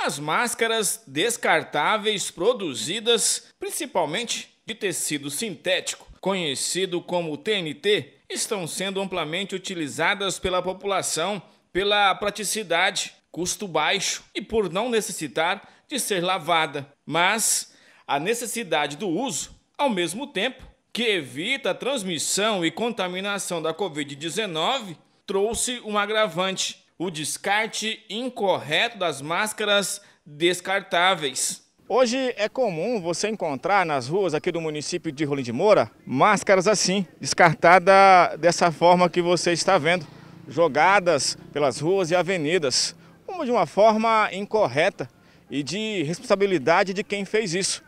As máscaras descartáveis produzidas principalmente de tecido sintético, conhecido como TNT, estão sendo amplamente utilizadas pela população pela praticidade, custo baixo e por não necessitar de ser lavada. Mas a necessidade do uso, ao mesmo tempo que evita a transmissão e contaminação da Covid-19, trouxe um agravante o descarte incorreto das máscaras descartáveis. Hoje é comum você encontrar nas ruas aqui do município de Rolim de Moura máscaras assim, descartada dessa forma que você está vendo, jogadas pelas ruas e avenidas, como de uma forma incorreta e de responsabilidade de quem fez isso.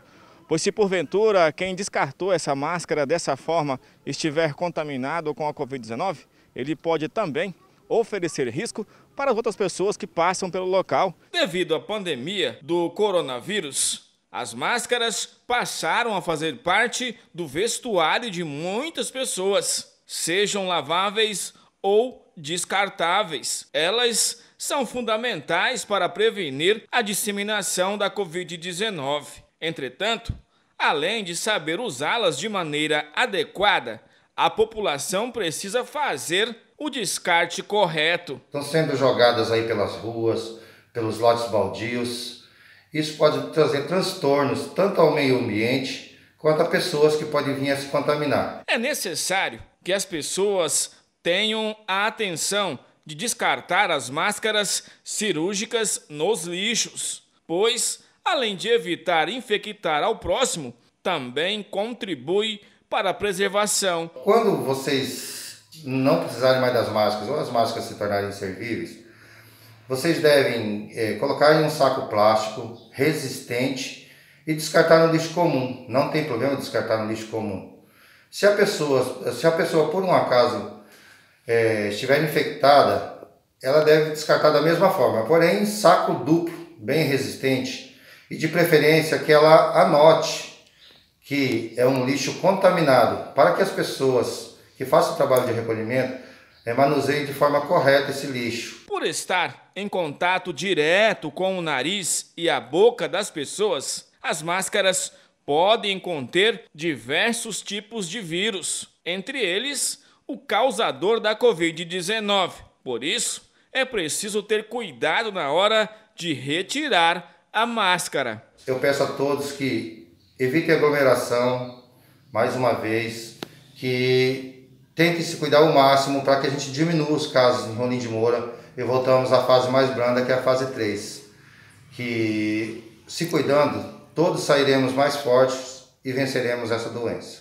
Pois se porventura quem descartou essa máscara dessa forma estiver contaminado com a Covid-19, ele pode também oferecer risco para outras pessoas que passam pelo local. Devido à pandemia do coronavírus, as máscaras passaram a fazer parte do vestuário de muitas pessoas, sejam laváveis ou descartáveis. Elas são fundamentais para prevenir a disseminação da Covid-19. Entretanto, além de saber usá-las de maneira adequada, a população precisa fazer o descarte correto. Estão sendo jogadas aí pelas ruas, pelos lotes baldios. Isso pode trazer transtornos tanto ao meio ambiente quanto a pessoas que podem vir a se contaminar. É necessário que as pessoas tenham a atenção de descartar as máscaras cirúrgicas nos lixos, pois, além de evitar infectar ao próximo, também contribui para a preservação. Quando vocês não precisarem mais das máscaras ou as máscaras se tornarem inservíveis, vocês devem é, colocar em um saco plástico resistente e descartar no lixo comum. Não tem problema descartar no lixo comum. Se a pessoa, se a pessoa por um acaso é, estiver infectada, ela deve descartar da mesma forma, porém em saco duplo, bem resistente, e de preferência que ela anote que é um lixo contaminado, para que as pessoas que faça o trabalho de recolhimento, é, manuseie de forma correta esse lixo. Por estar em contato direto com o nariz e a boca das pessoas, as máscaras podem conter diversos tipos de vírus, entre eles o causador da Covid-19. Por isso, é preciso ter cuidado na hora de retirar a máscara. Eu peço a todos que evitem aglomeração, mais uma vez, que tentem se cuidar o máximo para que a gente diminua os casos em Rolim de Moura e voltamos à fase mais branda, que é a fase 3. Que se cuidando, todos sairemos mais fortes e venceremos essa doença.